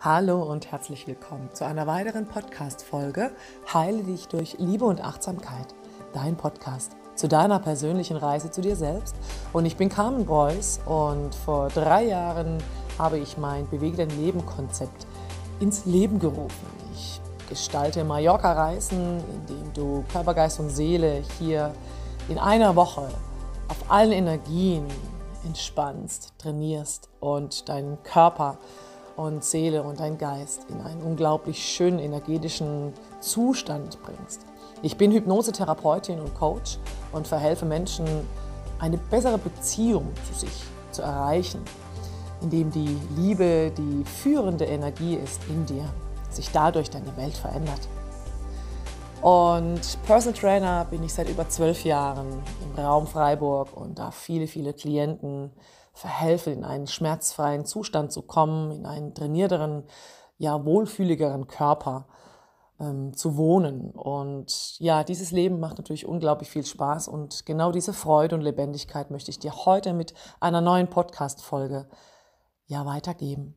Hallo und herzlich willkommen zu einer weiteren Podcast-Folge Heile dich durch Liebe und Achtsamkeit, dein Podcast zu deiner persönlichen Reise zu dir selbst. Und ich bin Carmen Beuys und vor drei Jahren habe ich mein Bewege dein Leben-Konzept ins Leben gerufen. Ich gestalte Mallorca-Reisen, indem du Körper, Geist und Seele hier in einer Woche auf allen Energien entspannst, trainierst und deinen Körper und Seele und dein Geist in einen unglaublich schönen energetischen Zustand bringst. Ich bin Hypnosetherapeutin und Coach und verhelfe Menschen, eine bessere Beziehung zu sich zu erreichen, indem die Liebe die führende Energie ist in dir, sich dadurch deine Welt verändert. Und Personal Trainer bin ich seit über zwölf Jahren im Raum Freiburg und darf viele, viele Klienten verhelfe, in einen schmerzfreien Zustand zu kommen, in einen trainierteren, ja, wohlfühligeren Körper ähm, zu wohnen. Und ja, dieses Leben macht natürlich unglaublich viel Spaß und genau diese Freude und Lebendigkeit möchte ich dir heute mit einer neuen Podcast-Folge ja weitergeben.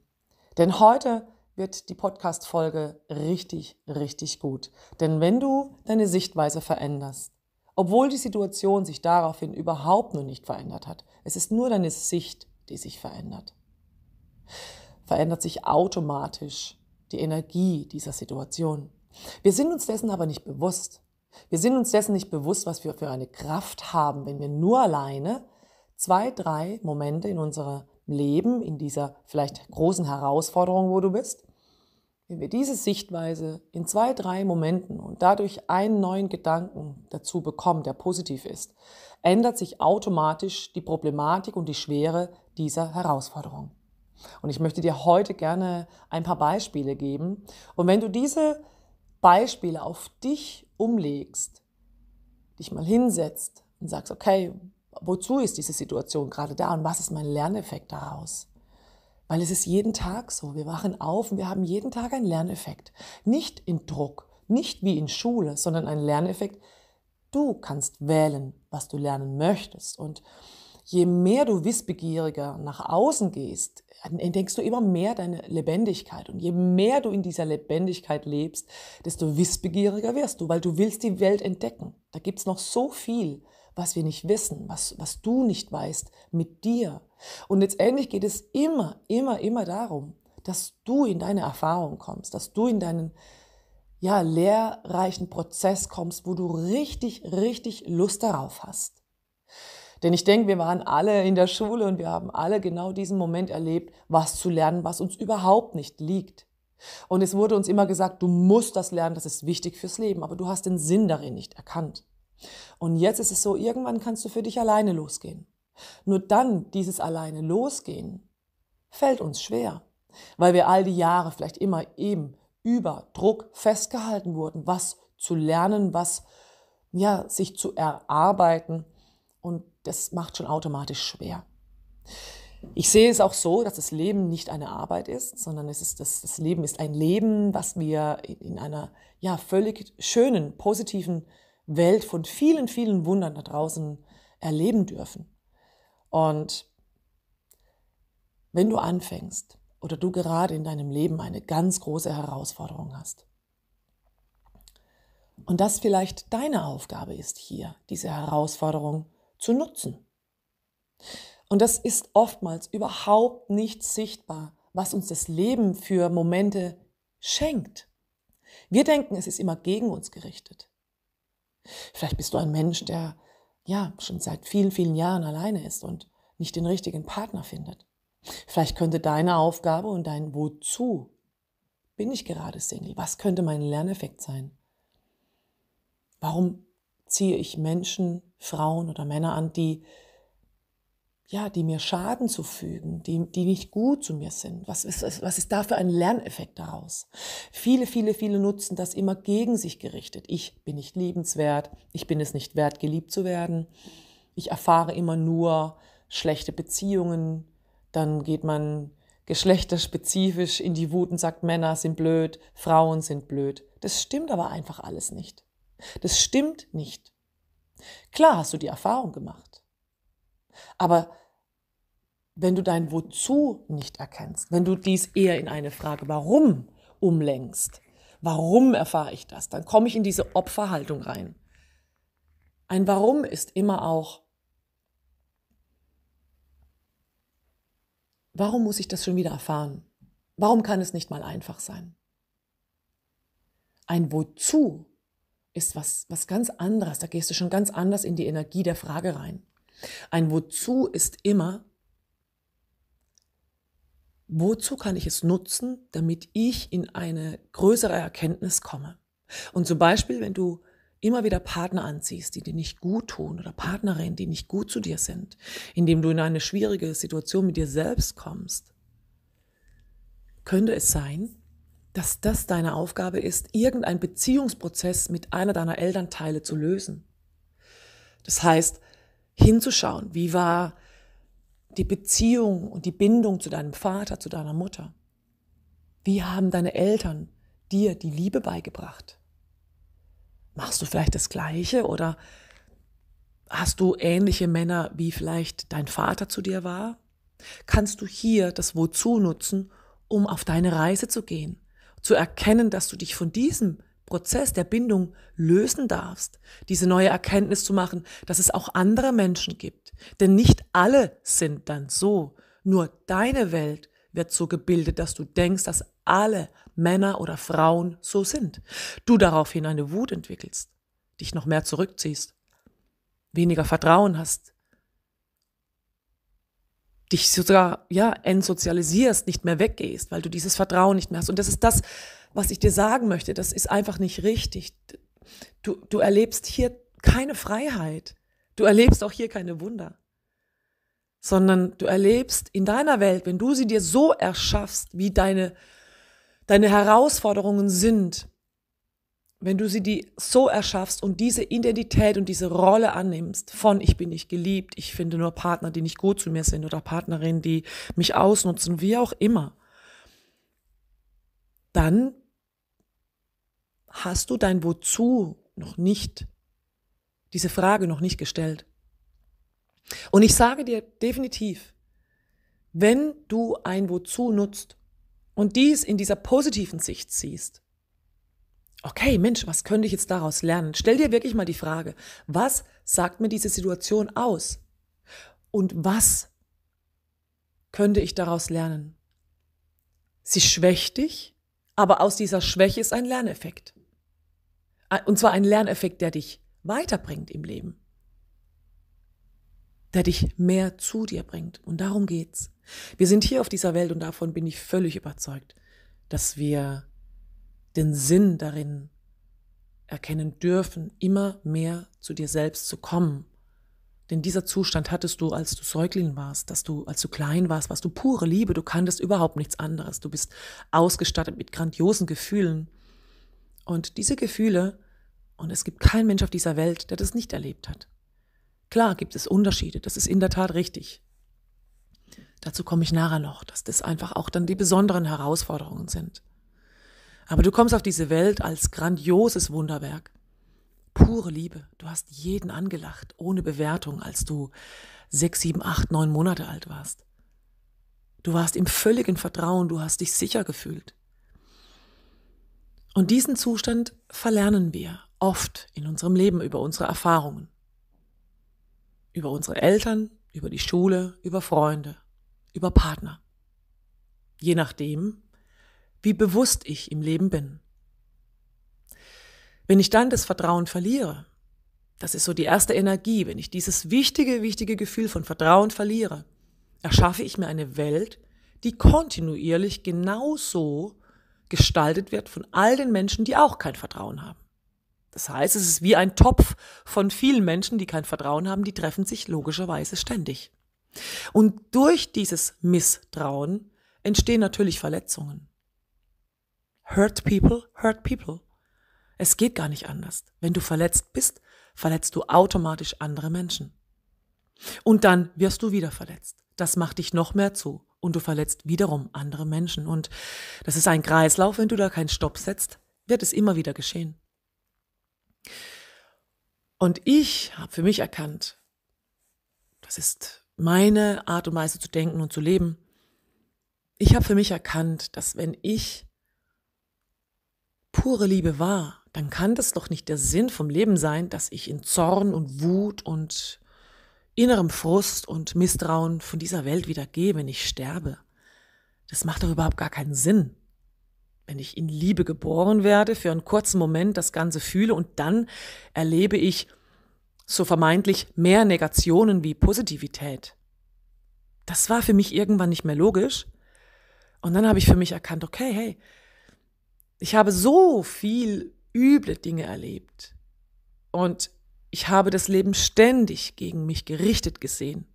Denn heute wird die Podcast-Folge richtig, richtig gut. Denn wenn du deine Sichtweise veränderst, obwohl die Situation sich daraufhin überhaupt noch nicht verändert hat, es ist nur deine Sicht, die sich verändert. Verändert sich automatisch die Energie dieser Situation. Wir sind uns dessen aber nicht bewusst. Wir sind uns dessen nicht bewusst, was wir für eine Kraft haben, wenn wir nur alleine zwei, drei Momente in unserem Leben, in dieser vielleicht großen Herausforderung, wo du bist, wenn wir diese Sichtweise in zwei, drei Momenten und dadurch einen neuen Gedanken dazu bekommen, der positiv ist, ändert sich automatisch die Problematik und die Schwere dieser Herausforderung. Und ich möchte dir heute gerne ein paar Beispiele geben. Und wenn du diese Beispiele auf dich umlegst, dich mal hinsetzt und sagst, okay, wozu ist diese Situation gerade da und was ist mein Lerneffekt daraus? Weil es ist jeden Tag so. Wir wachen auf und wir haben jeden Tag einen Lerneffekt. Nicht in Druck, nicht wie in Schule, sondern einen Lerneffekt. Du kannst wählen, was du lernen möchtest. Und je mehr du wissbegieriger nach außen gehst, entdeckst du immer mehr deine Lebendigkeit. Und je mehr du in dieser Lebendigkeit lebst, desto wissbegieriger wirst du, weil du willst die Welt entdecken. Da gibt es noch so viel, was wir nicht wissen, was, was du nicht weißt mit dir. Und letztendlich geht es immer, immer, immer darum, dass du in deine Erfahrung kommst, dass du in deinen ja, lehrreichen Prozess kommst, wo du richtig, richtig Lust darauf hast. Denn ich denke, wir waren alle in der Schule und wir haben alle genau diesen Moment erlebt, was zu lernen, was uns überhaupt nicht liegt. Und es wurde uns immer gesagt, du musst das lernen, das ist wichtig fürs Leben, aber du hast den Sinn darin nicht erkannt. Und jetzt ist es so, irgendwann kannst du für dich alleine losgehen. Nur dann dieses alleine losgehen fällt uns schwer, weil wir all die Jahre vielleicht immer eben über Druck festgehalten wurden, was zu lernen, was ja, sich zu erarbeiten. Und das macht schon automatisch schwer. Ich sehe es auch so, dass das Leben nicht eine Arbeit ist, sondern es ist das, das Leben ist ein Leben, was wir in einer ja, völlig schönen, positiven Welt von vielen, vielen Wundern da draußen erleben dürfen. Und wenn du anfängst oder du gerade in deinem Leben eine ganz große Herausforderung hast und das vielleicht deine Aufgabe ist hier, diese Herausforderung zu nutzen. Und das ist oftmals überhaupt nicht sichtbar, was uns das Leben für Momente schenkt. Wir denken, es ist immer gegen uns gerichtet. Vielleicht bist du ein Mensch, der ja, schon seit vielen, vielen Jahren alleine ist und nicht den richtigen Partner findet. Vielleicht könnte deine Aufgabe und dein Wozu bin ich gerade Single? Was könnte mein Lerneffekt sein? Warum ziehe ich Menschen, Frauen oder Männer an, die ja, die mir Schaden zufügen, die, die nicht gut zu mir sind? Was ist, was ist da für ein Lerneffekt daraus? Viele, viele, viele nutzen das immer gegen sich gerichtet. Ich bin nicht liebenswert, ich bin es nicht wert, geliebt zu werden. Ich erfahre immer nur schlechte Beziehungen. Dann geht man geschlechterspezifisch in die Wut und sagt, Männer sind blöd, Frauen sind blöd. Das stimmt aber einfach alles nicht. Das stimmt nicht. Klar hast du die Erfahrung gemacht. Aber wenn du dein Wozu nicht erkennst, wenn du dies eher in eine Frage Warum umlenkst, warum erfahre ich das, dann komme ich in diese Opferhaltung rein. Ein Warum ist immer auch, warum muss ich das schon wieder erfahren? Warum kann es nicht mal einfach sein? Ein Wozu ist was, was ganz anderes. Da gehst du schon ganz anders in die Energie der Frage rein. Ein Wozu ist immer, wozu kann ich es nutzen, damit ich in eine größere Erkenntnis komme. Und zum Beispiel, wenn du immer wieder Partner anziehst, die dir nicht gut tun oder Partnerinnen, die nicht gut zu dir sind, indem du in eine schwierige Situation mit dir selbst kommst, könnte es sein, dass das deine Aufgabe ist, irgendein Beziehungsprozess mit einer deiner Elternteile zu lösen. Das heißt, hinzuschauen, wie war die Beziehung und die Bindung zu deinem Vater, zu deiner Mutter? Wie haben deine Eltern dir die Liebe beigebracht? Machst du vielleicht das Gleiche oder hast du ähnliche Männer, wie vielleicht dein Vater zu dir war? Kannst du hier das Wozu nutzen, um auf deine Reise zu gehen, zu erkennen, dass du dich von diesem Prozess der Bindung lösen darfst, diese neue Erkenntnis zu machen, dass es auch andere Menschen gibt. Denn nicht alle sind dann so. Nur deine Welt wird so gebildet, dass du denkst, dass alle Männer oder Frauen so sind. Du daraufhin eine Wut entwickelst, dich noch mehr zurückziehst, weniger Vertrauen hast, dich sogar ja entsozialisierst, nicht mehr weggehst, weil du dieses Vertrauen nicht mehr hast. Und das ist das, was ich dir sagen möchte, das ist einfach nicht richtig. Du, du erlebst hier keine Freiheit. Du erlebst auch hier keine Wunder. Sondern du erlebst in deiner Welt, wenn du sie dir so erschaffst, wie deine, deine Herausforderungen sind, wenn du sie die so erschaffst und diese Identität und diese Rolle annimmst von ich bin nicht geliebt, ich finde nur Partner, die nicht gut zu mir sind oder Partnerinnen, die mich ausnutzen, wie auch immer, dann hast du dein Wozu noch nicht, diese Frage noch nicht gestellt. Und ich sage dir definitiv, wenn du ein Wozu nutzt und dies in dieser positiven Sicht siehst, okay, Mensch, was könnte ich jetzt daraus lernen? Stell dir wirklich mal die Frage, was sagt mir diese Situation aus? Und was könnte ich daraus lernen? Sie schwächt dich, aber aus dieser Schwäche ist ein Lerneffekt. Und zwar ein Lerneffekt, der dich weiterbringt im Leben. Der dich mehr zu dir bringt. Und darum geht's. Wir sind hier auf dieser Welt und davon bin ich völlig überzeugt, dass wir den Sinn darin erkennen dürfen, immer mehr zu dir selbst zu kommen. Denn dieser Zustand hattest du, als du Säugling warst, dass du, als du klein warst, warst du pure Liebe, du kanntest überhaupt nichts anderes. Du bist ausgestattet mit grandiosen Gefühlen. Und diese Gefühle, und es gibt keinen Mensch auf dieser Welt, der das nicht erlebt hat. Klar gibt es Unterschiede, das ist in der Tat richtig. Dazu komme ich nachher noch, dass das einfach auch dann die besonderen Herausforderungen sind. Aber du kommst auf diese Welt als grandioses Wunderwerk. Pure Liebe. Du hast jeden angelacht, ohne Bewertung, als du sechs, sieben, acht, neun Monate alt warst. Du warst im völligen Vertrauen, du hast dich sicher gefühlt. Und diesen Zustand verlernen wir oft in unserem Leben über unsere Erfahrungen. Über unsere Eltern, über die Schule, über Freunde, über Partner. Je nachdem, wie bewusst ich im Leben bin. Wenn ich dann das Vertrauen verliere, das ist so die erste Energie, wenn ich dieses wichtige, wichtige Gefühl von Vertrauen verliere, erschaffe ich mir eine Welt, die kontinuierlich genauso gestaltet wird von all den Menschen, die auch kein Vertrauen haben. Das heißt, es ist wie ein Topf von vielen Menschen, die kein Vertrauen haben, die treffen sich logischerweise ständig. Und durch dieses Misstrauen entstehen natürlich Verletzungen. Hurt people, hurt people. Es geht gar nicht anders. Wenn du verletzt bist, verletzt du automatisch andere Menschen. Und dann wirst du wieder verletzt. Das macht dich noch mehr zu und du verletzt wiederum andere Menschen. Und das ist ein Kreislauf, wenn du da keinen Stopp setzt, wird es immer wieder geschehen. Und ich habe für mich erkannt, das ist meine Art und Weise zu denken und zu leben. Ich habe für mich erkannt, dass wenn ich pure Liebe war, dann kann das doch nicht der Sinn vom Leben sein, dass ich in Zorn und Wut und innerem Frust und Misstrauen von dieser Welt wieder gehe, wenn ich sterbe. Das macht doch überhaupt gar keinen Sinn. Wenn ich in Liebe geboren werde, für einen kurzen Moment das Ganze fühle und dann erlebe ich so vermeintlich mehr Negationen wie Positivität. Das war für mich irgendwann nicht mehr logisch. Und dann habe ich für mich erkannt, okay, hey, ich habe so viel üble Dinge erlebt. Und ich habe das Leben ständig gegen mich gerichtet gesehen.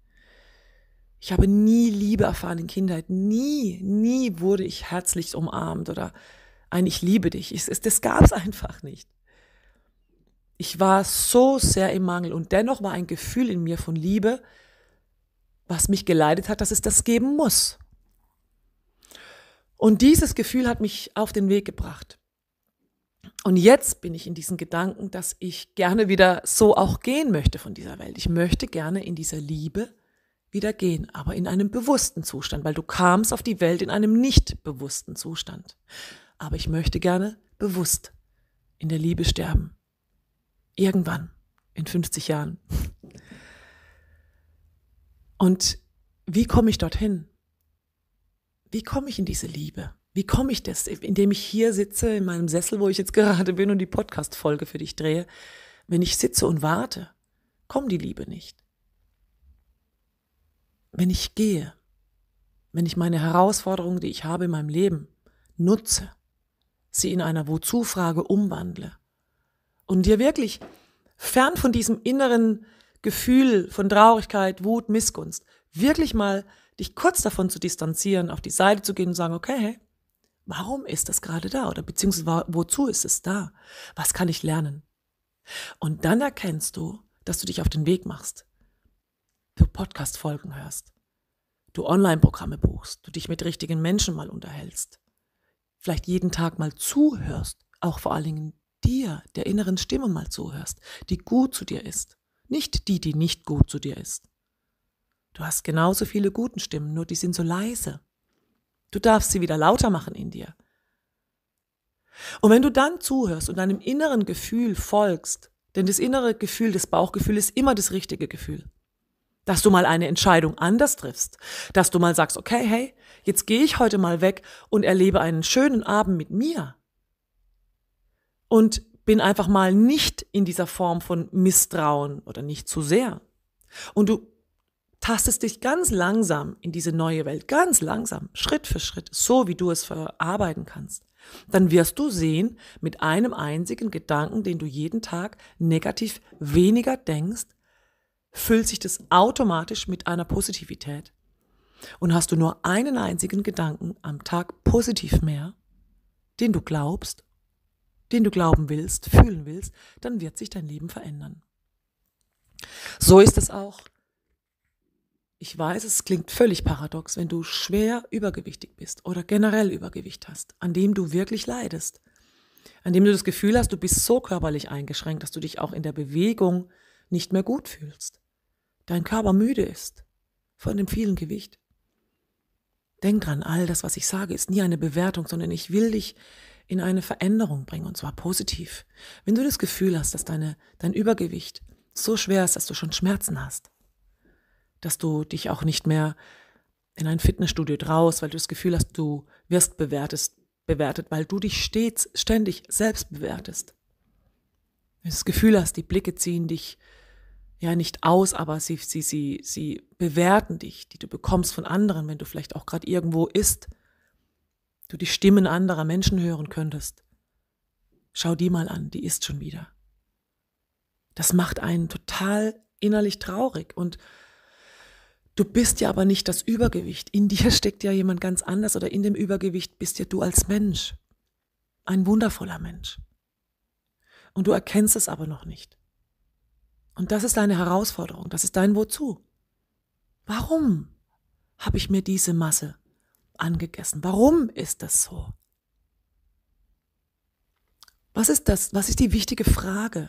Ich habe nie Liebe erfahren in Kindheit. Nie, nie wurde ich herzlich umarmt oder ein Ich liebe dich. Es, es, das gab es einfach nicht. Ich war so sehr im Mangel und dennoch war ein Gefühl in mir von Liebe, was mich geleitet hat, dass es das geben muss. Und dieses Gefühl hat mich auf den Weg gebracht. Und jetzt bin ich in diesen Gedanken, dass ich gerne wieder so auch gehen möchte von dieser Welt. Ich möchte gerne in dieser Liebe wieder gehen, aber in einem bewussten Zustand, weil du kamst auf die Welt in einem nicht bewussten Zustand. Aber ich möchte gerne bewusst in der Liebe sterben. Irgendwann, in 50 Jahren. Und wie komme ich dorthin? Wie komme ich in diese Liebe? Wie komme ich das, indem ich hier sitze, in meinem Sessel, wo ich jetzt gerade bin und die Podcast-Folge für dich drehe? Wenn ich sitze und warte, kommt die Liebe nicht. Wenn ich gehe, wenn ich meine Herausforderungen, die ich habe in meinem Leben, nutze, sie in einer Wozu-Frage umwandle und dir wirklich fern von diesem inneren Gefühl von Traurigkeit, Wut, Missgunst, wirklich mal dich kurz davon zu distanzieren, auf die Seite zu gehen und sagen, okay, hey, Warum ist das gerade da? Oder beziehungsweise wozu ist es da? Was kann ich lernen? Und dann erkennst du, dass du dich auf den Weg machst, du Podcast-Folgen hörst, du Online-Programme buchst, du dich mit richtigen Menschen mal unterhältst, vielleicht jeden Tag mal zuhörst, auch vor allen Dingen dir, der inneren Stimme mal zuhörst, die gut zu dir ist, nicht die, die nicht gut zu dir ist. Du hast genauso viele guten Stimmen, nur die sind so leise. Du darfst sie wieder lauter machen in dir. Und wenn du dann zuhörst und deinem inneren Gefühl folgst, denn das innere Gefühl, das Bauchgefühl ist immer das richtige Gefühl, dass du mal eine Entscheidung anders triffst, dass du mal sagst, okay, hey, jetzt gehe ich heute mal weg und erlebe einen schönen Abend mit mir und bin einfach mal nicht in dieser Form von Misstrauen oder nicht zu sehr. Und du tastest dich ganz langsam in diese neue Welt, ganz langsam, Schritt für Schritt, so wie du es verarbeiten kannst, dann wirst du sehen, mit einem einzigen Gedanken, den du jeden Tag negativ weniger denkst, füllt sich das automatisch mit einer Positivität. Und hast du nur einen einzigen Gedanken am Tag positiv mehr, den du glaubst, den du glauben willst, fühlen willst, dann wird sich dein Leben verändern. So ist es auch ich weiß, es klingt völlig paradox, wenn du schwer übergewichtig bist oder generell Übergewicht hast, an dem du wirklich leidest, an dem du das Gefühl hast, du bist so körperlich eingeschränkt, dass du dich auch in der Bewegung nicht mehr gut fühlst, dein Körper müde ist von dem vielen Gewicht. Denk dran, all das, was ich sage, ist nie eine Bewertung, sondern ich will dich in eine Veränderung bringen, und zwar positiv. Wenn du das Gefühl hast, dass deine, dein Übergewicht so schwer ist, dass du schon Schmerzen hast, dass du dich auch nicht mehr in ein Fitnessstudio traust, weil du das Gefühl hast, du wirst bewertet, bewertet, weil du dich stets, ständig selbst bewertest. Wenn du das Gefühl hast, die Blicke ziehen dich ja nicht aus, aber sie, sie, sie, sie bewerten dich, die du bekommst von anderen, wenn du vielleicht auch gerade irgendwo isst, du die Stimmen anderer Menschen hören könntest. Schau die mal an, die ist schon wieder. Das macht einen total innerlich traurig und Du bist ja aber nicht das Übergewicht. In dir steckt ja jemand ganz anders oder in dem Übergewicht bist ja du als Mensch. Ein wundervoller Mensch. Und du erkennst es aber noch nicht. Und das ist deine Herausforderung, das ist dein Wozu. Warum habe ich mir diese Masse angegessen? Warum ist das so? Was ist das? Was ist die wichtige Frage?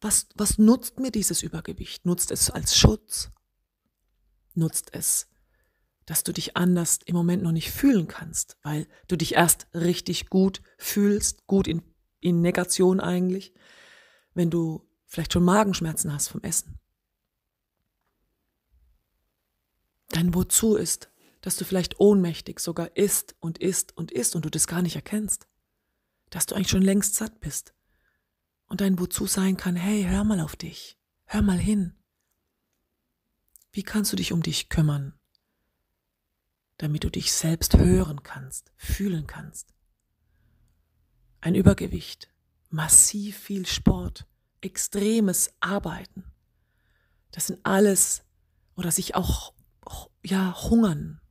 Was, was nutzt mir dieses Übergewicht? Nutzt es als Schutz? nutzt es, dass du dich anders im Moment noch nicht fühlen kannst, weil du dich erst richtig gut fühlst, gut in, in Negation eigentlich, wenn du vielleicht schon Magenschmerzen hast vom Essen. Dein Wozu ist, dass du vielleicht ohnmächtig sogar isst und isst und isst und du das gar nicht erkennst, dass du eigentlich schon längst satt bist und dein Wozu sein kann, hey, hör mal auf dich, hör mal hin, wie kannst du dich um dich kümmern, damit du dich selbst hören kannst, fühlen kannst? Ein Übergewicht, massiv viel Sport, extremes Arbeiten, das sind alles oder sich auch ja hungern,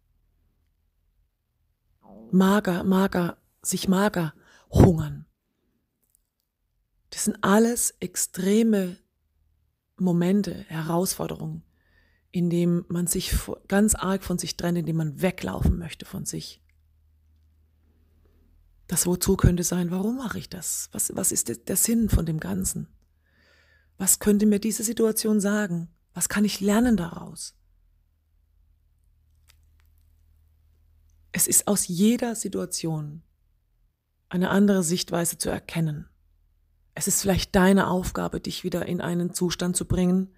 mager, mager, sich mager hungern. Das sind alles extreme Momente, Herausforderungen, indem man sich ganz arg von sich trennt, indem man weglaufen möchte von sich. Das Wozu könnte sein, warum mache ich das? Was, was ist der Sinn von dem Ganzen? Was könnte mir diese Situation sagen? Was kann ich lernen daraus? Es ist aus jeder Situation eine andere Sichtweise zu erkennen. Es ist vielleicht deine Aufgabe, dich wieder in einen Zustand zu bringen,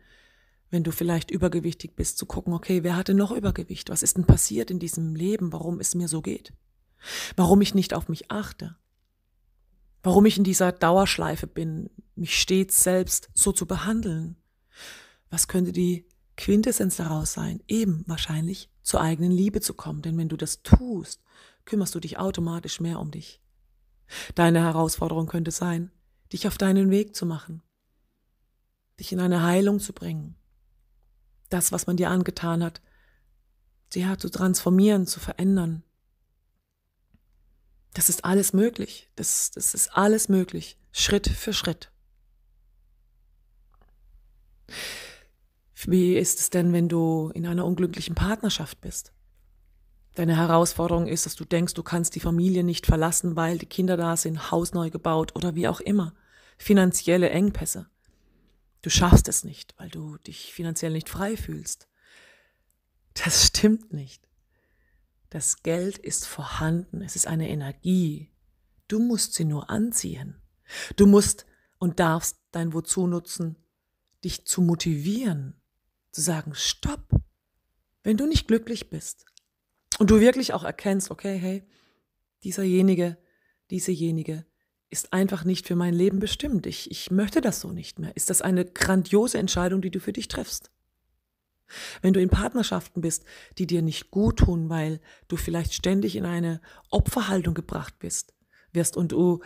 wenn du vielleicht übergewichtig bist, zu gucken, okay, wer hatte noch Übergewicht? Was ist denn passiert in diesem Leben? Warum es mir so geht? Warum ich nicht auf mich achte? Warum ich in dieser Dauerschleife bin, mich stets selbst so zu behandeln? Was könnte die Quintessenz daraus sein? Eben wahrscheinlich zur eigenen Liebe zu kommen, denn wenn du das tust, kümmerst du dich automatisch mehr um dich. Deine Herausforderung könnte sein, dich auf deinen Weg zu machen, dich in eine Heilung zu bringen, das, was man dir angetan hat, ja, zu transformieren, zu verändern. Das ist alles möglich. Das, das ist alles möglich. Schritt für Schritt. Wie ist es denn, wenn du in einer unglücklichen Partnerschaft bist? Deine Herausforderung ist, dass du denkst, du kannst die Familie nicht verlassen, weil die Kinder da sind, Haus neu gebaut oder wie auch immer. Finanzielle Engpässe du schaffst es nicht, weil du dich finanziell nicht frei fühlst. Das stimmt nicht. Das Geld ist vorhanden, es ist eine Energie. Du musst sie nur anziehen. Du musst und darfst dein Wozu nutzen, dich zu motivieren, zu sagen, stopp, wenn du nicht glücklich bist und du wirklich auch erkennst, okay, hey, dieserjenige, diesejenige ist einfach nicht für mein Leben bestimmt. Ich, ich möchte das so nicht mehr. Ist das eine grandiose Entscheidung, die du für dich triffst? Wenn du in Partnerschaften bist, die dir nicht gut tun, weil du vielleicht ständig in eine Opferhaltung gebracht bist, wirst und du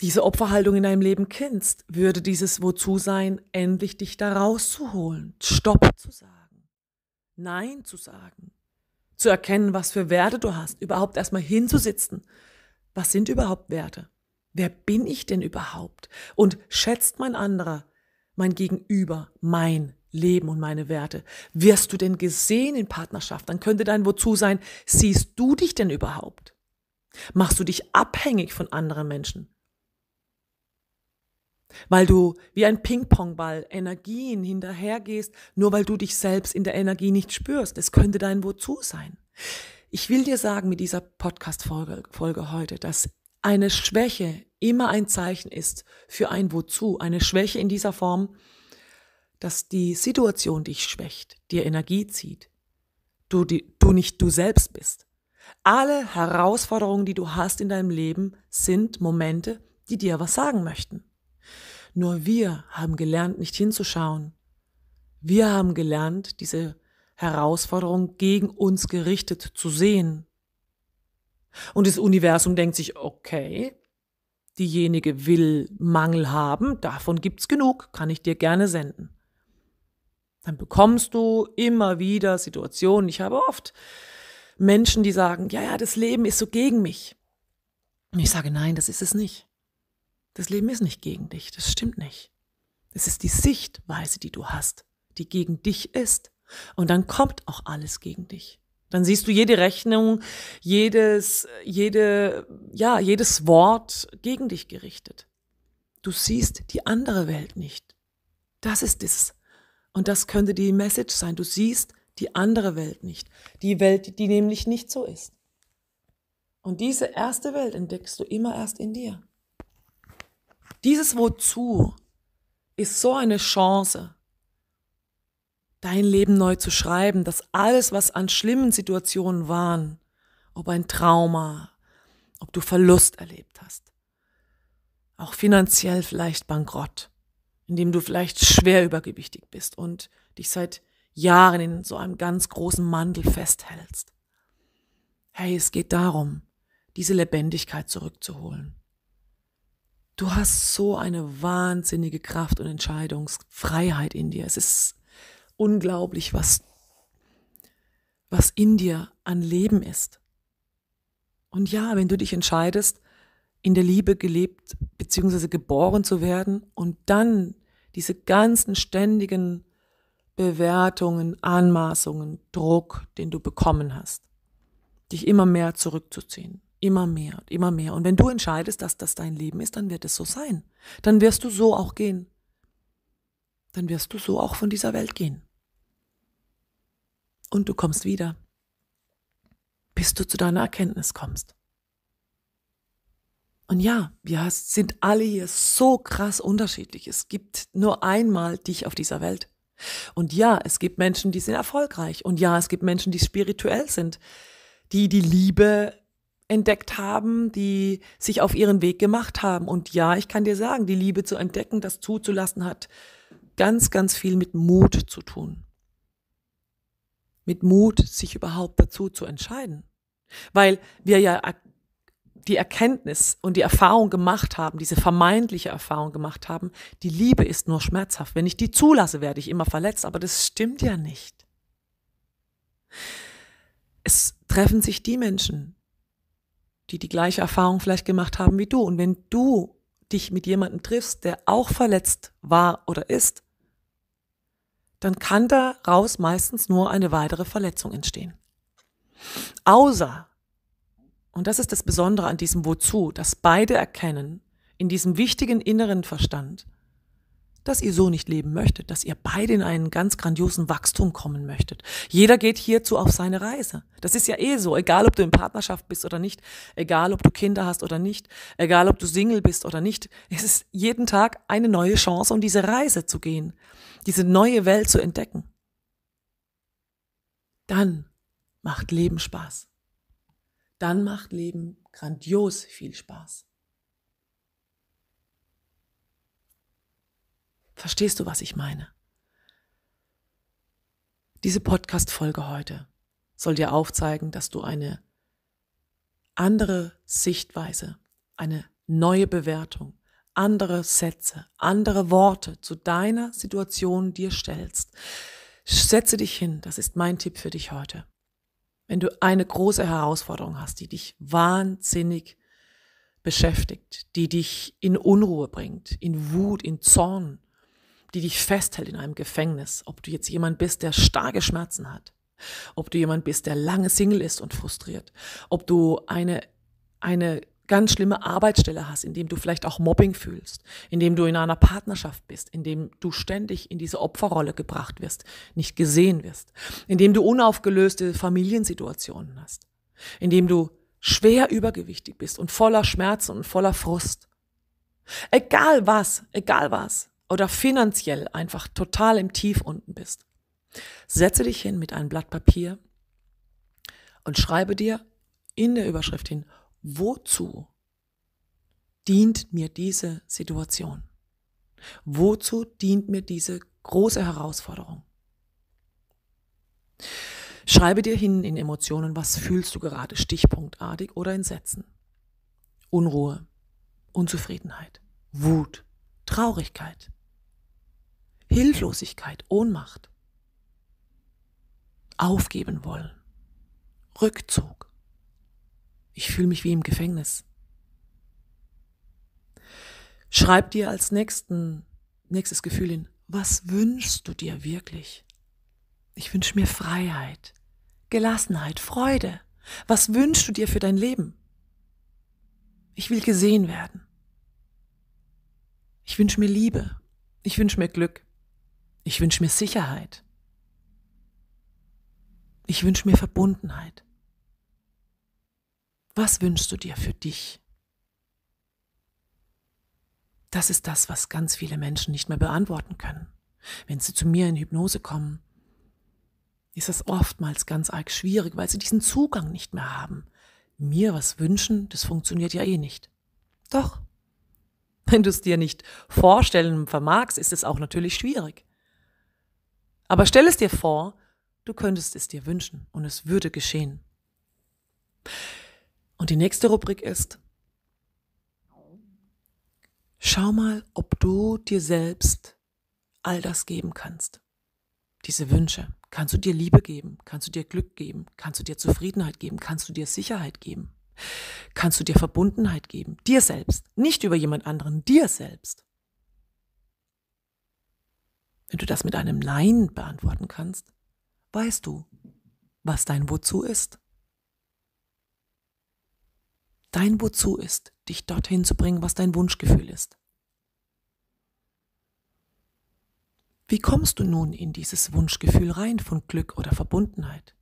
diese Opferhaltung in deinem Leben kennst, würde dieses Wozu sein, endlich dich da rauszuholen, Stopp zu sagen, Nein zu sagen, zu erkennen, was für Werte du hast, überhaupt erstmal hinzusitzen, was sind überhaupt Werte? Wer bin ich denn überhaupt? Und schätzt mein anderer, mein Gegenüber, mein Leben und meine Werte? Wirst du denn gesehen in Partnerschaft? Dann könnte dein Wozu sein, siehst du dich denn überhaupt? Machst du dich abhängig von anderen Menschen? Weil du wie ein Ping-Pong-Ball Energien hinterhergehst, nur weil du dich selbst in der Energie nicht spürst. Es könnte dein Wozu sein. Ich will dir sagen mit dieser Podcast-Folge Folge heute, dass eine Schwäche immer ein Zeichen ist für ein Wozu. Eine Schwäche in dieser Form, dass die Situation dich schwächt, dir Energie zieht, du, die, du nicht du selbst bist. Alle Herausforderungen, die du hast in deinem Leben, sind Momente, die dir was sagen möchten. Nur wir haben gelernt, nicht hinzuschauen. Wir haben gelernt, diese Herausforderung gegen uns gerichtet zu sehen. Und das Universum denkt sich, okay, diejenige will Mangel haben, davon gibt's genug, kann ich dir gerne senden. Dann bekommst du immer wieder Situationen. Ich habe oft Menschen, die sagen, ja, ja, das Leben ist so gegen mich. Und ich sage, nein, das ist es nicht. Das Leben ist nicht gegen dich, das stimmt nicht. Es ist die Sichtweise, die du hast, die gegen dich ist. Und dann kommt auch alles gegen dich. Dann siehst du jede Rechnung, jedes, jede, ja, jedes Wort gegen dich gerichtet. Du siehst die andere Welt nicht. Das ist es. Und das könnte die Message sein. Du siehst die andere Welt nicht. Die Welt, die nämlich nicht so ist. Und diese erste Welt entdeckst du immer erst in dir. Dieses Wozu ist so eine Chance, dein Leben neu zu schreiben, dass alles, was an schlimmen Situationen waren, ob ein Trauma, ob du Verlust erlebt hast, auch finanziell vielleicht bankrott, indem du vielleicht schwer übergewichtig bist und dich seit Jahren in so einem ganz großen Mandel festhältst. Hey, es geht darum, diese Lebendigkeit zurückzuholen. Du hast so eine wahnsinnige Kraft und Entscheidungsfreiheit in dir. Es ist unglaublich, was, was in dir an Leben ist. Und ja, wenn du dich entscheidest, in der Liebe gelebt bzw. geboren zu werden und dann diese ganzen ständigen Bewertungen, Anmaßungen, Druck, den du bekommen hast, dich immer mehr zurückzuziehen, immer mehr und immer mehr. Und wenn du entscheidest, dass das dein Leben ist, dann wird es so sein. Dann wirst du so auch gehen. Dann wirst du so auch von dieser Welt gehen und du kommst wieder, bis du zu deiner Erkenntnis kommst. Und ja, wir sind alle hier so krass unterschiedlich. Es gibt nur einmal dich auf dieser Welt. Und ja, es gibt Menschen, die sind erfolgreich. Und ja, es gibt Menschen, die spirituell sind, die die Liebe entdeckt haben, die sich auf ihren Weg gemacht haben. Und ja, ich kann dir sagen, die Liebe zu entdecken, das zuzulassen, hat ganz, ganz viel mit Mut zu tun mit Mut, sich überhaupt dazu zu entscheiden. Weil wir ja die Erkenntnis und die Erfahrung gemacht haben, diese vermeintliche Erfahrung gemacht haben, die Liebe ist nur schmerzhaft. Wenn ich die zulasse, werde ich immer verletzt, aber das stimmt ja nicht. Es treffen sich die Menschen, die die gleiche Erfahrung vielleicht gemacht haben wie du. Und wenn du dich mit jemandem triffst, der auch verletzt war oder ist, dann kann daraus meistens nur eine weitere Verletzung entstehen. Außer, und das ist das Besondere an diesem Wozu, dass beide erkennen, in diesem wichtigen inneren Verstand, dass ihr so nicht leben möchtet, dass ihr beide in einen ganz grandiosen Wachstum kommen möchtet. Jeder geht hierzu auf seine Reise. Das ist ja eh so, egal ob du in Partnerschaft bist oder nicht, egal ob du Kinder hast oder nicht, egal ob du Single bist oder nicht, es ist jeden Tag eine neue Chance, um diese Reise zu gehen, diese neue Welt zu entdecken. Dann macht Leben Spaß. Dann macht Leben grandios viel Spaß. Verstehst du, was ich meine? Diese Podcast-Folge heute soll dir aufzeigen, dass du eine andere Sichtweise, eine neue Bewertung, andere Sätze, andere Worte zu deiner Situation dir stellst. Setze dich hin, das ist mein Tipp für dich heute. Wenn du eine große Herausforderung hast, die dich wahnsinnig beschäftigt, die dich in Unruhe bringt, in Wut, in Zorn, die dich festhält in einem Gefängnis, ob du jetzt jemand bist, der starke Schmerzen hat, ob du jemand bist, der lange Single ist und frustriert, ob du eine, eine ganz schlimme Arbeitsstelle hast, in dem du vielleicht auch Mobbing fühlst, in dem du in einer Partnerschaft bist, in dem du ständig in diese Opferrolle gebracht wirst, nicht gesehen wirst, in dem du unaufgelöste Familiensituationen hast, in dem du schwer übergewichtig bist und voller Schmerzen und voller Frust. Egal was, egal was oder finanziell einfach total im Tief unten bist, setze dich hin mit einem Blatt Papier und schreibe dir in der Überschrift hin, wozu dient mir diese Situation? Wozu dient mir diese große Herausforderung? Schreibe dir hin in Emotionen, was fühlst du gerade, stichpunktartig oder in Sätzen. Unruhe, Unzufriedenheit, Wut, Traurigkeit, Hilflosigkeit, Ohnmacht, aufgeben wollen, Rückzug. Ich fühle mich wie im Gefängnis. Schreib dir als nächsten, nächstes Gefühl hin, was wünschst du dir wirklich? Ich wünsche mir Freiheit, Gelassenheit, Freude. Was wünschst du dir für dein Leben? Ich will gesehen werden. Ich wünsche mir Liebe. Ich wünsche mir Glück. Ich wünsche mir Sicherheit. Ich wünsche mir Verbundenheit. Was wünschst du dir für dich? Das ist das, was ganz viele Menschen nicht mehr beantworten können. Wenn sie zu mir in Hypnose kommen, ist das oftmals ganz arg schwierig, weil sie diesen Zugang nicht mehr haben. Mir was wünschen, das funktioniert ja eh nicht. Doch, wenn du es dir nicht vorstellen vermagst, ist es auch natürlich schwierig. Aber stell es dir vor, du könntest es dir wünschen und es würde geschehen. Und die nächste Rubrik ist, schau mal, ob du dir selbst all das geben kannst. Diese Wünsche. Kannst du dir Liebe geben? Kannst du dir Glück geben? Kannst du dir Zufriedenheit geben? Kannst du dir Sicherheit geben? Kannst du dir Verbundenheit geben? Dir selbst. Nicht über jemand anderen, dir selbst. Wenn du das mit einem Nein beantworten kannst, weißt du, was dein Wozu ist. Dein Wozu ist, dich dorthin zu bringen, was dein Wunschgefühl ist. Wie kommst du nun in dieses Wunschgefühl rein von Glück oder Verbundenheit?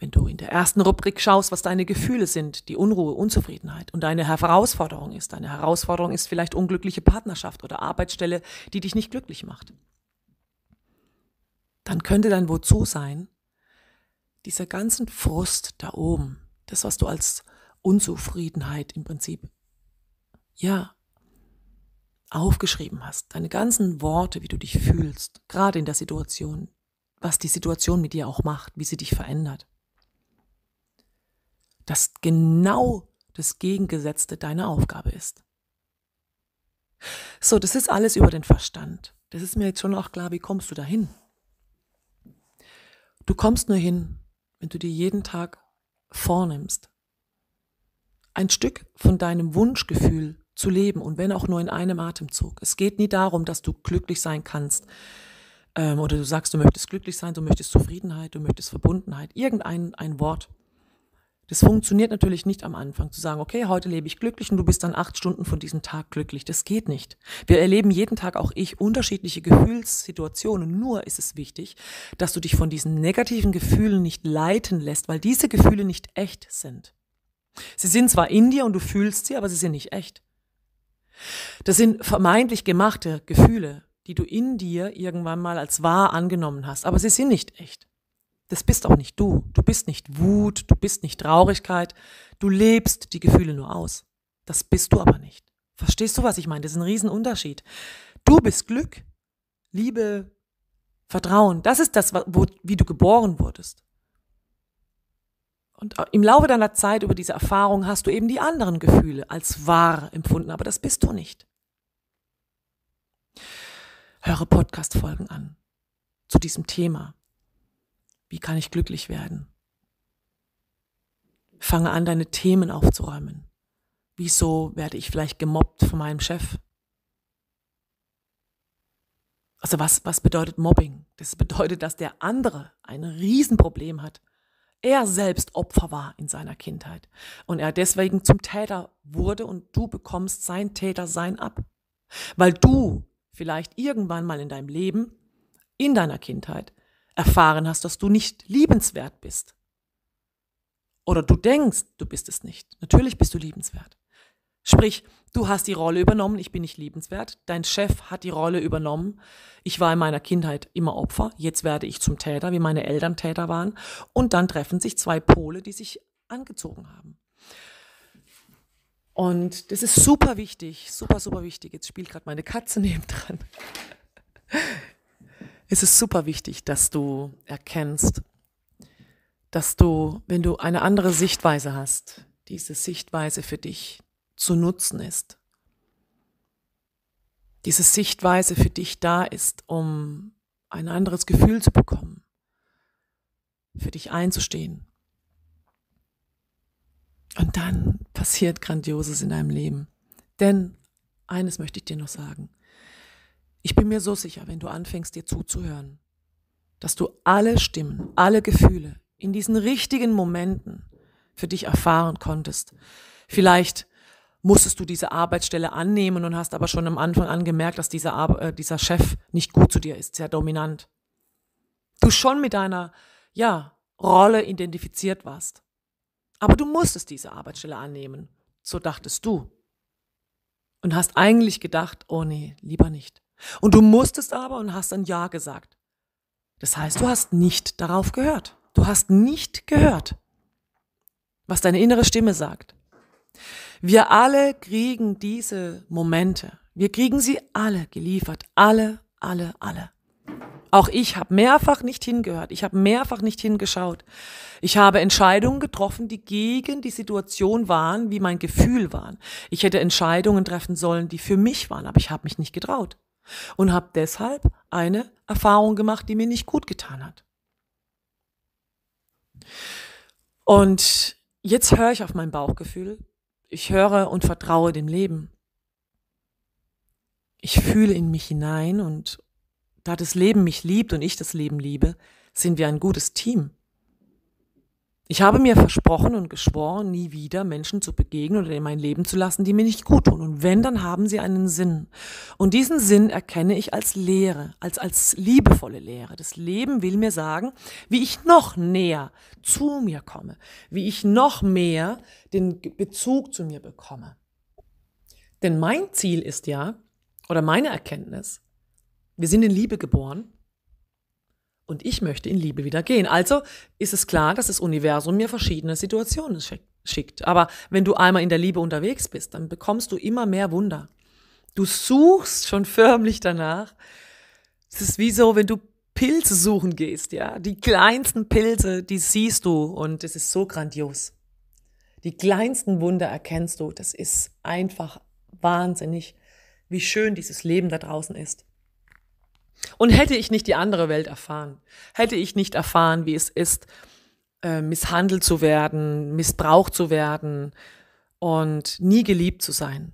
Wenn du in der ersten Rubrik schaust, was deine Gefühle sind, die Unruhe, Unzufriedenheit und deine Herausforderung ist. Deine Herausforderung ist vielleicht unglückliche Partnerschaft oder Arbeitsstelle, die dich nicht glücklich macht. Dann könnte dein Wozu sein, dieser ganzen Frust da oben, das, was du als Unzufriedenheit im Prinzip, ja, aufgeschrieben hast, deine ganzen Worte, wie du dich fühlst, gerade in der Situation, was die Situation mit dir auch macht, wie sie dich verändert dass genau das Gegengesetzte deine Aufgabe ist. So, das ist alles über den Verstand. Das ist mir jetzt schon auch klar, wie kommst du dahin? Du kommst nur hin, wenn du dir jeden Tag vornimmst, ein Stück von deinem Wunschgefühl zu leben und wenn auch nur in einem Atemzug. Es geht nie darum, dass du glücklich sein kannst ähm, oder du sagst, du möchtest glücklich sein, du möchtest Zufriedenheit, du möchtest Verbundenheit, irgendein ein Wort. Das funktioniert natürlich nicht am Anfang, zu sagen, okay, heute lebe ich glücklich und du bist dann acht Stunden von diesem Tag glücklich. Das geht nicht. Wir erleben jeden Tag, auch ich, unterschiedliche Gefühlssituationen. Nur ist es wichtig, dass du dich von diesen negativen Gefühlen nicht leiten lässt, weil diese Gefühle nicht echt sind. Sie sind zwar in dir und du fühlst sie, aber sie sind nicht echt. Das sind vermeintlich gemachte Gefühle, die du in dir irgendwann mal als wahr angenommen hast, aber sie sind nicht echt. Das bist auch nicht du. Du bist nicht Wut, du bist nicht Traurigkeit. Du lebst die Gefühle nur aus. Das bist du aber nicht. Verstehst du, was ich meine? Das ist ein Riesenunterschied. Du bist Glück, Liebe, Vertrauen. Das ist das, wo, wie du geboren wurdest. Und im Laufe deiner Zeit über diese Erfahrung hast du eben die anderen Gefühle als wahr empfunden, aber das bist du nicht. Höre Podcast-Folgen an zu diesem Thema. Wie kann ich glücklich werden? Fange an, deine Themen aufzuräumen. Wieso werde ich vielleicht gemobbt von meinem Chef? Also was, was bedeutet Mobbing? Das bedeutet, dass der andere ein Riesenproblem hat. Er selbst Opfer war in seiner Kindheit und er deswegen zum Täter wurde und du bekommst sein Tätersein ab. Weil du vielleicht irgendwann mal in deinem Leben, in deiner Kindheit, erfahren hast, dass du nicht liebenswert bist. Oder du denkst, du bist es nicht. Natürlich bist du liebenswert. Sprich, du hast die Rolle übernommen, ich bin nicht liebenswert, dein Chef hat die Rolle übernommen, ich war in meiner Kindheit immer Opfer, jetzt werde ich zum Täter, wie meine Eltern Täter waren, und dann treffen sich zwei Pole, die sich angezogen haben. Und das ist super wichtig, super, super wichtig. Jetzt spielt gerade meine Katze nebendran. Es ist super wichtig, dass du erkennst, dass du, wenn du eine andere Sichtweise hast, diese Sichtweise für dich zu nutzen ist. Diese Sichtweise für dich da ist, um ein anderes Gefühl zu bekommen, für dich einzustehen. Und dann passiert Grandioses in deinem Leben. Denn eines möchte ich dir noch sagen. Ich bin mir so sicher, wenn du anfängst, dir zuzuhören, dass du alle Stimmen, alle Gefühle in diesen richtigen Momenten für dich erfahren konntest. Vielleicht musstest du diese Arbeitsstelle annehmen und hast aber schon am Anfang angemerkt, dass dieser, Ar äh, dieser Chef nicht gut zu dir ist, sehr dominant. Du schon mit deiner, ja, Rolle identifiziert warst. Aber du musstest diese Arbeitsstelle annehmen. So dachtest du. Und hast eigentlich gedacht, oh nee, lieber nicht. Und du musstest aber und hast dann Ja gesagt. Das heißt, du hast nicht darauf gehört. Du hast nicht gehört, was deine innere Stimme sagt. Wir alle kriegen diese Momente. Wir kriegen sie alle geliefert. Alle, alle, alle. Auch ich habe mehrfach nicht hingehört. Ich habe mehrfach nicht hingeschaut. Ich habe Entscheidungen getroffen, die gegen die Situation waren, wie mein Gefühl waren. Ich hätte Entscheidungen treffen sollen, die für mich waren, aber ich habe mich nicht getraut und habe deshalb eine Erfahrung gemacht, die mir nicht gut getan hat. Und jetzt höre ich auf mein Bauchgefühl. Ich höre und vertraue dem Leben. Ich fühle in mich hinein und da das Leben mich liebt und ich das Leben liebe, sind wir ein gutes Team. Ich habe mir versprochen und geschworen, nie wieder Menschen zu begegnen oder in mein Leben zu lassen, die mir nicht gut tun. Und wenn, dann haben sie einen Sinn. Und diesen Sinn erkenne ich als Lehre, als, als liebevolle Lehre. Das Leben will mir sagen, wie ich noch näher zu mir komme, wie ich noch mehr den Bezug zu mir bekomme. Denn mein Ziel ist ja, oder meine Erkenntnis, wir sind in Liebe geboren und ich möchte in Liebe wieder gehen. Also ist es klar, dass das Universum mir verschiedene Situationen schickt. Aber wenn du einmal in der Liebe unterwegs bist, dann bekommst du immer mehr Wunder. Du suchst schon förmlich danach. Es ist wie so, wenn du Pilze suchen gehst, ja. Die kleinsten Pilze, die siehst du und es ist so grandios. Die kleinsten Wunder erkennst du. Das ist einfach wahnsinnig, wie schön dieses Leben da draußen ist. Und hätte ich nicht die andere Welt erfahren, hätte ich nicht erfahren, wie es ist, äh, misshandelt zu werden, missbraucht zu werden und nie geliebt zu sein,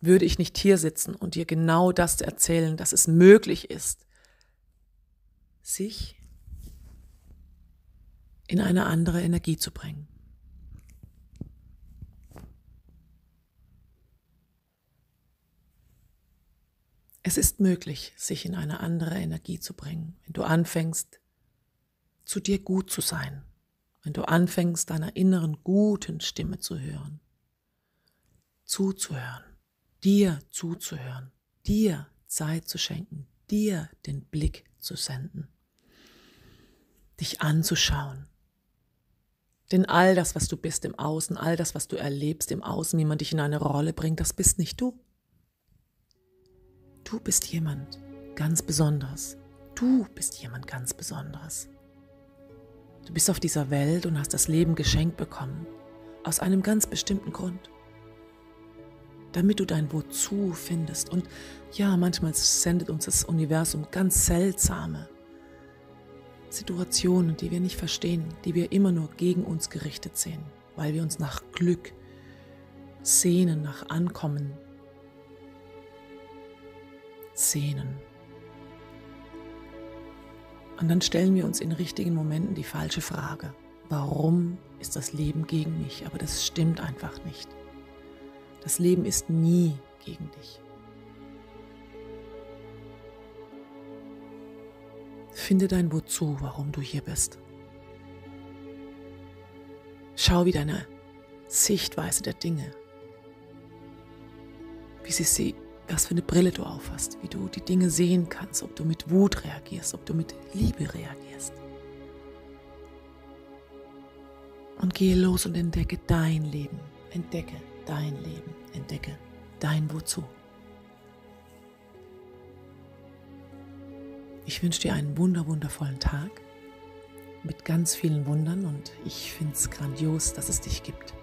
würde ich nicht hier sitzen und dir genau das erzählen, dass es möglich ist, sich in eine andere Energie zu bringen. Es ist möglich, sich in eine andere Energie zu bringen, wenn du anfängst, zu dir gut zu sein, wenn du anfängst, deiner inneren guten Stimme zu hören, zuzuhören, dir zuzuhören, dir Zeit zu schenken, dir den Blick zu senden, dich anzuschauen. Denn all das, was du bist im Außen, all das, was du erlebst im Außen, wie man dich in eine Rolle bringt, das bist nicht du. Du bist jemand ganz besonders. Du bist jemand ganz besonders. Du bist auf dieser Welt und hast das Leben geschenkt bekommen. Aus einem ganz bestimmten Grund. Damit du dein Wozu findest. Und ja, manchmal sendet uns das Universum ganz seltsame Situationen, die wir nicht verstehen, die wir immer nur gegen uns gerichtet sehen, weil wir uns nach Glück sehnen, nach Ankommen, Szenen. Und dann stellen wir uns in richtigen Momenten die falsche Frage. Warum ist das Leben gegen mich? Aber das stimmt einfach nicht. Das Leben ist nie gegen dich. Finde dein Wozu, warum du hier bist. Schau, wie deine Sichtweise der Dinge, wie sie, sie was für eine Brille du aufhast, wie du die Dinge sehen kannst, ob du mit Wut reagierst, ob du mit Liebe reagierst. Und gehe los und entdecke dein Leben, entdecke dein Leben, entdecke dein Wozu. Ich wünsche dir einen wunderwundervollen Tag mit ganz vielen Wundern und ich finde es grandios, dass es dich gibt.